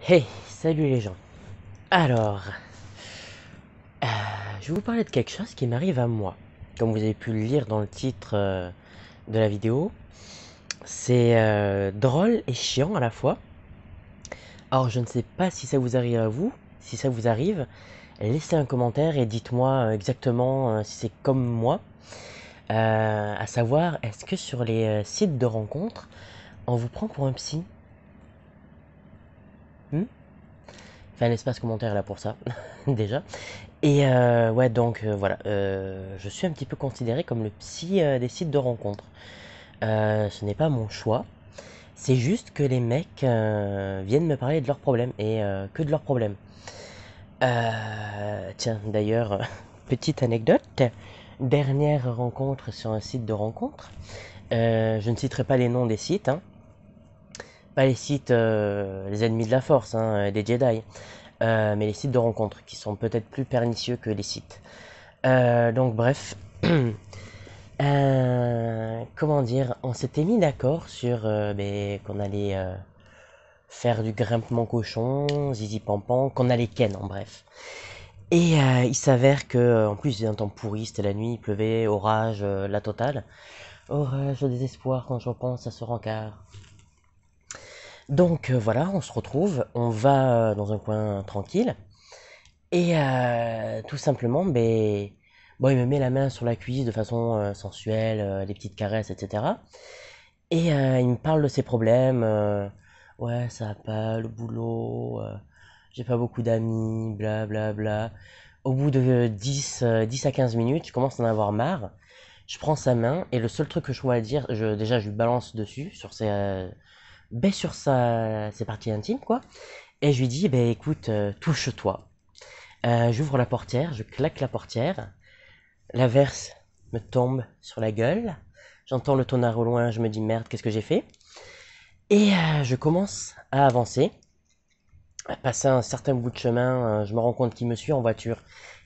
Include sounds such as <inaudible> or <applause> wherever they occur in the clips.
Hey, salut les gens. Alors, euh, je vais vous parler de quelque chose qui m'arrive à moi. Comme vous avez pu le lire dans le titre euh, de la vidéo, c'est euh, drôle et chiant à la fois. Or, je ne sais pas si ça vous arrive à vous. Si ça vous arrive, laissez un commentaire et dites-moi exactement si c'est comme moi. à savoir, est-ce que sur les sites de rencontres, on vous prend pour un psy Hmm? Enfin, l'espace commentaire là pour ça, <laughs> déjà. Et euh, ouais, donc euh, voilà, euh, je suis un petit peu considéré comme le psy des sites de rencontres. ce n'est pas mon choix. C'est juste que les mecs viennent me parler de leurs problèmes et que de leurs problèmes. tiens, d'ailleurs, <laughs> petite anecdote. Dernière rencontre sur un site de rencontre. je ne citerai pas les noms des sites, hein, pas les sites, euh, les ennemis de la force, hein, euh, des Jedi, euh, mais les sites de rencontre qui sont peut-être plus pernicieux que les sites. donc bref, <clears throat> comment dire, on s'était mis d'accord sur ben, qu'on allait faire du grimpement cochon, zizi pampan, qu'on allait ken en bref. Et il s'avère que, en plus, il un temps pourri, c'était la nuit, il pleuvait, orage, la totale. Orage, désespoir quand je pense à ce rencard. Donc euh, voilà, on se retrouve, on va euh, dans un coin tranquille. Et euh, tout simplement, mais, bon, il me met la main sur la cuisse de façon sensuelle, les petites caresses, etc. Et il me parle de ses problèmes. ouais, ça va pas, le boulot, j'ai pas beaucoup d'amis, bla bla bla. Au bout de 10, 10 à 15 minutes, je commence à en avoir marre. Je prends sa main et le seul truc que je vois à dire, je, déjà je lui balance dessus sur ses ben, sur sa, c'est parties intime quoi. Et je lui dis, ben écoute, euh, touche-toi. Euh, j'ouvre la portière, je claque la portière. L'averse me tombe sur la gueule. J'entends le tonnerre au loin, je me dis merde, qu'est-ce que j'ai fait Et euh, je commence à avancer. Passer un certain bout de chemin, je me rends compte qu'il me suit en voiture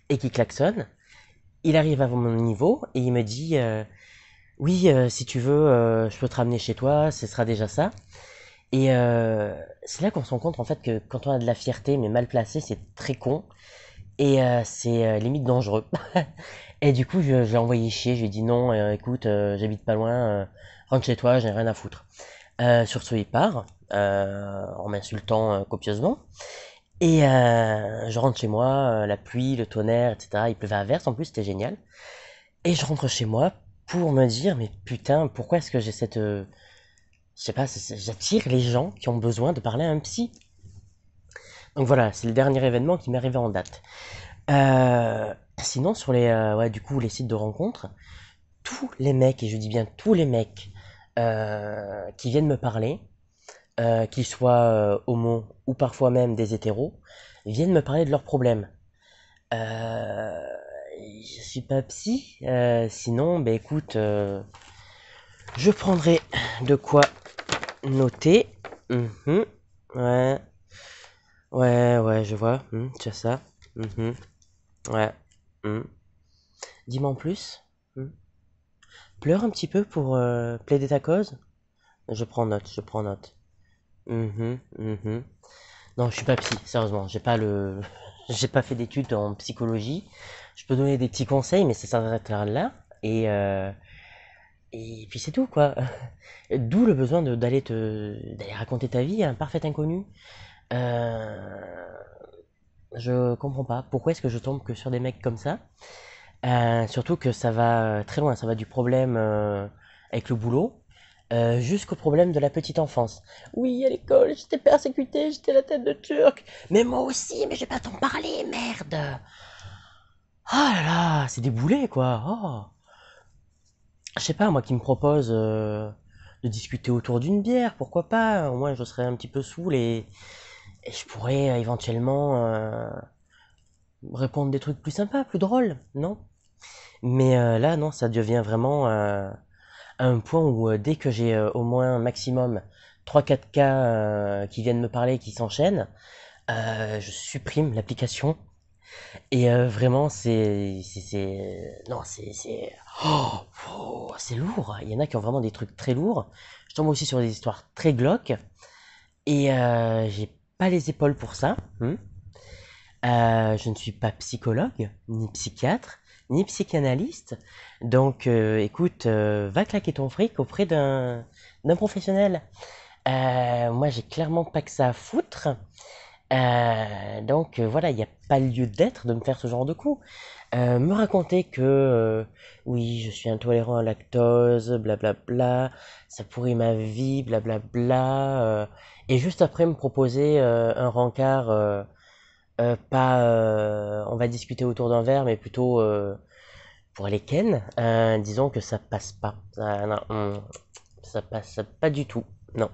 et qu'il klaxonne. Il arrive à mon niveau et il me dit oui, si tu veux, je peux te ramener chez toi, ce sera déjà ça. Et euh, c'est là qu'on se rend compte en fait que quand on a de la fierté mais mal placée, c'est très con et euh, c'est euh, limite dangereux. <laughs> et du coup, je, je l'ai envoyé chier, je lui ai dit non, écoute, j'habite pas loin, rentre chez toi, j'ai rien à foutre. sur ce, il part en m'insultant copieusement. Et je rentre chez moi, la pluie, le tonnerre, etc. Il pleuvait à verse en plus, c'était génial. Et je rentre chez moi pour me dire, mais putain, pourquoi est-ce que j'ai cette je sais pas, j'attire les gens qui ont besoin de parler à un psy. Donc voilà, c'est le dernier événement qui m'est arrivé en date. Euh, sinon, sur les, euh, du coup, les sites de rencontres, tous les mecs, et je dis bien tous les mecs euh, qui viennent me parler, qu'ils soient homo ou parfois même des hétéros, viennent me parler de leurs problèmes. je suis pas psy, sinon, bah écoute, je prendrai de quoi Noter. Mhm. Ouais. Ouais, ouais, je vois. Mhm, tu as ça. Mhm. Ouais. Dis-moi en plus. Pleure un petit peu pour euh, plaider ta cause. Je prends note, je prends note. Non, je suis pas psy, sérieusement. J'ai pas le. <laughs> J'ai pas fait d'études en psychologie. Je peux donner des petits conseils, mais c'est ça s'arrête là. Et. Euh et puis c'est tout, quoi. <laughs> D'où le besoin d'aller te d'aller raconter ta vie à un parfait inconnu. Euh, je comprends pas. Pourquoi est-ce que je tombe que sur des mecs comme ça euh, Surtout que ça va euh, très loin. Ça va du problème avec le boulot jusqu'au problème de la petite enfance. Oui, à l'école, j'étais persécuté, j'étais la tête de turc. Mais moi aussi, mais j'ai pas t'en parler, merde Oh là là, c'est des boulets, quoi. Oh je sais pas, moi qui me propose euh, de discuter autour d'une bière, pourquoi pas Au moins je serais un petit peu saoul et, je pourrais euh, éventuellement euh, répondre des trucs plus sympas, plus drôles, non Mais là, non, ça devient vraiment à un point où dès que j'ai au moins un maximum 3-4 cas qui viennent me parler, qui s'enchaînent, je supprime l'application et euh, vraiment, c'est. Euh, non, c'est. C'est oh, lourd. Il y en a qui ont vraiment des trucs très lourds. Je tombe aussi sur des histoires très glauques. Et euh, j'ai pas les épaules pour ça. Hmm. je ne suis pas psychologue, ni psychiatre, ni psychanalyste. Donc, écoute, va claquer ton fric auprès d'un professionnel. moi, j'ai clairement pas que ça à foutre. Euh, donc euh, voilà, il n'y a pas lieu d'être de me faire ce genre de coup. Euh, me raconter que oui, je suis intolérant à lactose, blablabla, ça pourrit ma vie, blablabla, et juste après me proposer un rencard, pas on va discuter autour d'un verre, mais plutôt pour aller ken, hein, disons que ça passe pas. ça mm, passe pas du tout, non.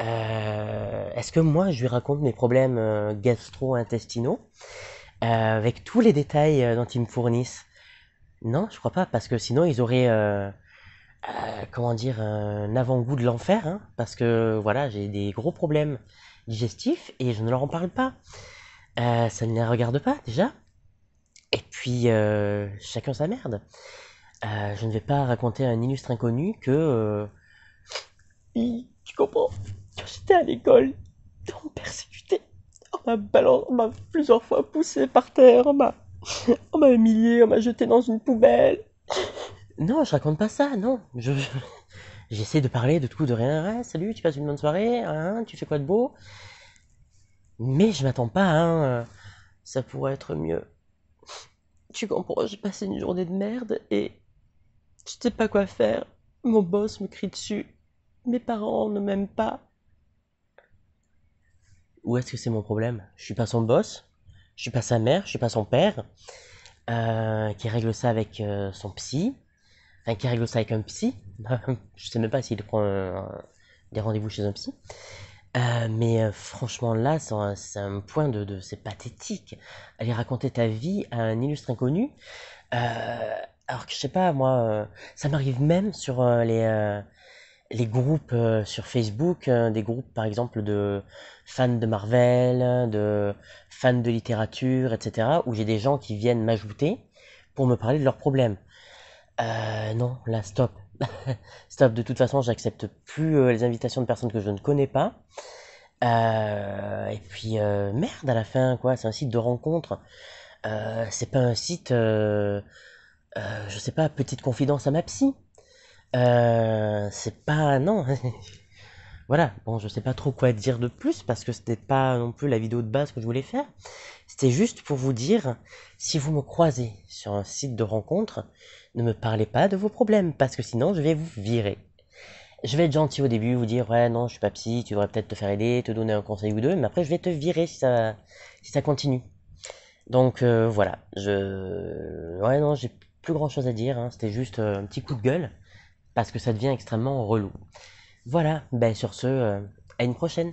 Euh, est-ce que moi je lui raconte mes problèmes euh, gastro-intestinaux euh, avec tous les détails dont ils me fournissent Non, je crois pas, parce que sinon ils auraient, comment dire, un avant-goût de l'enfer, hein, parce que voilà, j'ai des gros problèmes digestifs et je ne leur en parle pas. ça ne les regarde pas déjà. Et puis, chacun sa merde. je ne vais pas raconter à un illustre inconnu que... tu comprends quand j'étais à l'école, on me persécutait. On m'a balancé, on m'a plusieurs fois poussé par terre, on m'a, <laughs> on m'a humilié, on m'a jeté dans une poubelle. <laughs> Non, je raconte pas ça, non. Je, <laughs> j'essaie de parler de tout, de rien. Ah, salut, tu passes une bonne soirée, hein, tu fais quoi de beau Mais je m'attends pas, hein. Ça pourrait être mieux. Tu comprends, j'ai passé une journée de merde et je sais pas quoi faire. Mon boss me crie dessus. Mes parents ne m'aiment pas. Où est-ce que c'est mon problème Je suis pas son boss, je suis pas sa mère, je suis pas son père, euh, qui règle ça avec euh, son psy, enfin qui règle ça avec un psy. <laughs> je sais même pas s'il prend euh, des rendez-vous chez un psy. mais franchement là, c'est un, point de, de c'est pathétique. Aller raconter ta vie à un illustre inconnu. alors que je sais pas, moi, ça m'arrive même sur les les groupes euh, sur Facebook, euh, des groupes par exemple de fans de Marvel, de fans de littérature, etc., où j'ai des gens qui viennent m'ajouter pour me parler de leurs problèmes. Euh, non, là, stop. <laughs> stop, de toute façon, j'accepte plus les invitations de personnes que je ne connais pas. et puis, merde, à la fin, quoi, c'est un site de rencontre. c'est pas un site, je sais pas, petite confidence à ma psy. Euh, c'est pas. Non. <laughs> voilà, bon, je sais pas trop quoi dire de plus parce que c'était pas non plus la vidéo de base que je voulais faire. C'était juste pour vous dire si vous me croisez sur un site de rencontre, ne me parlez pas de vos problèmes parce que sinon je vais vous virer. Je vais être gentil au début, vous dire ouais, non, je suis pas psy, tu devrais peut-être te faire aider, te donner un conseil ou deux, mais après je vais te virer si ça, si ça continue. Donc euh, voilà, je. Ouais, non, j'ai plus grand chose à dire, hein. c'était juste euh, un petit coup de gueule parce que ça devient extrêmement relou. Voilà, ben sur ce, euh, à une prochaine